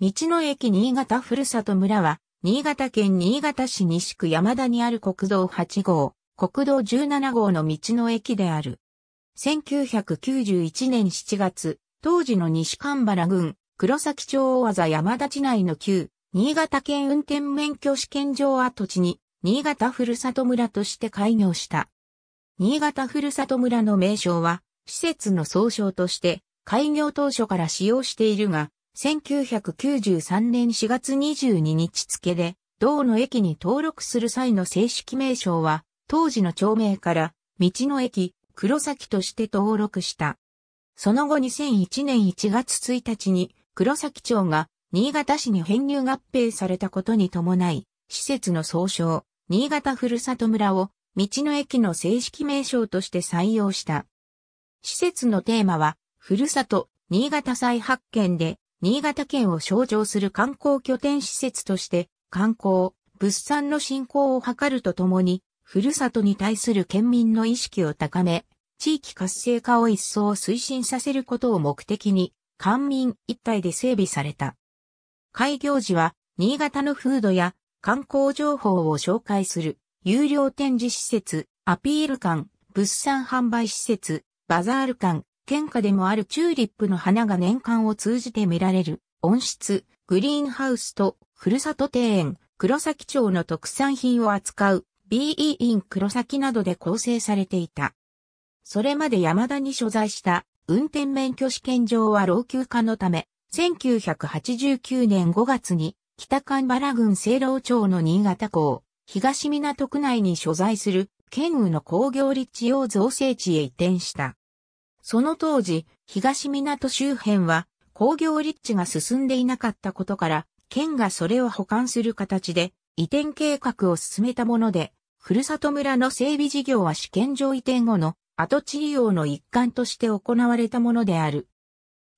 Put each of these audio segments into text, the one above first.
道の駅新潟ふるさと村は、新潟県新潟市西区山田にある国道8号、国道17号の道の駅である。1991年7月、当時の西神原郡、黒崎町大技山田地内の旧、新潟県運転免許試験場跡地に、新潟ふるさと村として開業した。新潟ふるさと村の名称は、施設の総称として、開業当初から使用しているが、1993年4月22日付で、道の駅に登録する際の正式名称は、当時の町名から、道の駅、黒崎として登録した。その後2001年1月1日に、黒崎町が、新潟市に編入合併されたことに伴い、施設の総称、新潟ふるさと村を、道の駅の正式名称として採用した。施設のテーマは、ふるさと、新潟再発見で、新潟県を象徴する観光拠点施設として、観光、物産の振興を図るとともに、ふるさとに対する県民の意識を高め、地域活性化を一層推進させることを目的に、官民一体で整備された。開業時は、新潟の風土や観光情報を紹介する、有料展示施設、アピール館、物産販売施設、バザール館、県下でもあるチューリップの花が年間を通じて見られる、温室、グリーンハウスと、ふるさと庭園、黒崎町の特産品を扱う、BE in 黒崎などで構成されていた。それまで山田に所在した運転免許試験場は老朽化のため、1989年5月に北神原郡清老町の新潟港、東港区内に所在する県宇の工業立地用造成地へ移転した。その当時、東港周辺は工業立地が進んでいなかったことから、県がそれを保管する形で移転計画を進めたもので、ふるさと村の整備事業は試験場移転後の跡地利用の一環として行われたものである。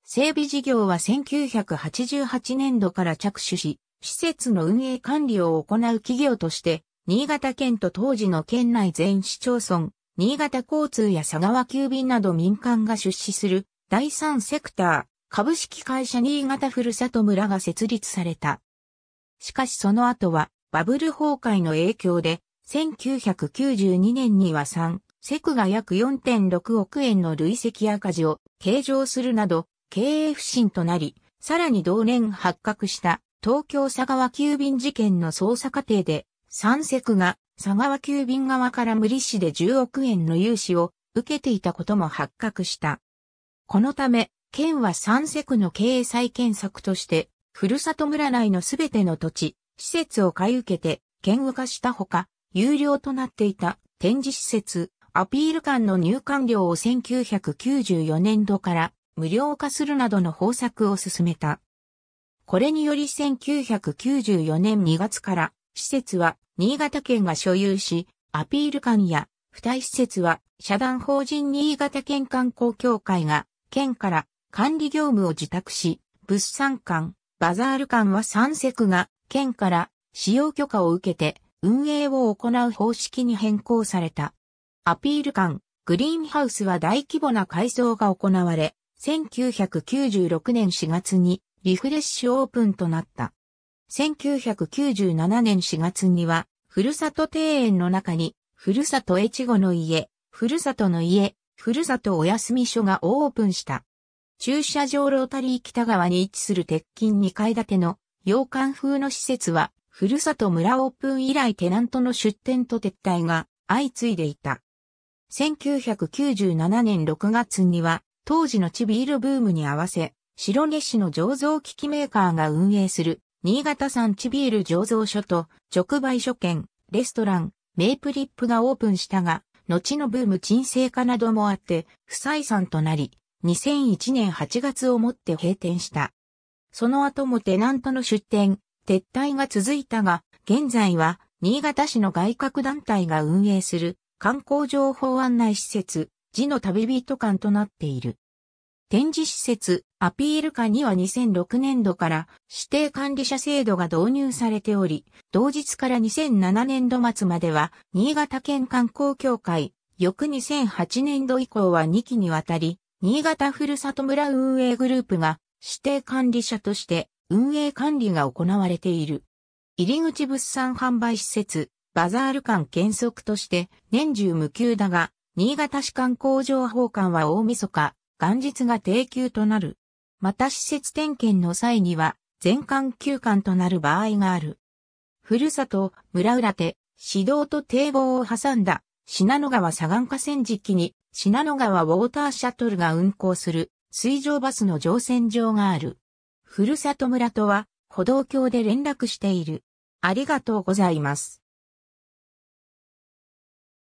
整備事業は1988年度から着手し、施設の運営管理を行う企業として、新潟県と当時の県内全市町村新潟交通や佐川急便など民間が出資する第三セクター株式会社新潟ふるさと村が設立された。しかしその後はバブル崩壊の影響で1992年には3セクが約4.6億円の累積赤字を計上するなど経営不振となり、さらに同年発覚した東京佐川急便事件の捜査過程で、三セクが佐川急便側から無利子で10億円の融資を受けていたことも発覚した。このため、県は三瀬区の経営再建策として、ふるさと村内のすべての土地、施設を買い受けて、県有化したほか、有料となっていた展示施設、アピール館の入館料を1994年度から無料化するなどの方策を進めた。これにより1994年2月から施設は新潟県が所有し、アピール館や付帯施設は社団法人新潟県観光協会が県から管理業務を受託し、物産館、バザール館は三セが県から使用許可を受けて運営を行う方式に変更された。アピール館、グリーンハウスは大規模な改装が行われ、1996年4月にリフレッシュオープンとなった。1997年4月には、ふるさと庭園の中に、ふるさと越後の家、ふるさとの家、ふるさとお休み所がオープンした。駐車場ロータリー北側に位置する鉄筋2階建ての洋館風の施設は、ふるさと村オープン以来テナントの出店と撤退が相次いでいた。1997年6月には、当時のチビールブームに合わせ、白根市の醸造機器メーカーが運営する新潟産地ビール醸造所と直売所兼レストラン、メイプリップがオープンしたが、後のブーム沈静化などもあって、不採算となり、2001年8月をもって閉店した。その後もテナントの出店、撤退が続いたが、現在は、新潟市の外郭団体が運営する観光情報案内施設、地の旅人館となっている。展示施設、アピール課には2006年度から指定管理者制度が導入されており、同日から2007年度末までは、新潟県観光協会、翌2008年度以降は2期にわたり、新潟ふるさと村運営グループが指定管理者として運営管理が行われている。入り口物産販売施設、バザール館原則として年中無休だが、新潟市観光情報館は大晦日、元日が定休となる。また施設点検の際には、全館休館となる場合がある。ふるさと、村浦手、市道と堤防を挟んだ、品野川左岸河川敷に、品野川ウォーターシャトルが運行する、水上バスの乗船場がある。ふるさと村とは、歩道橋で連絡している。ありがとうございます。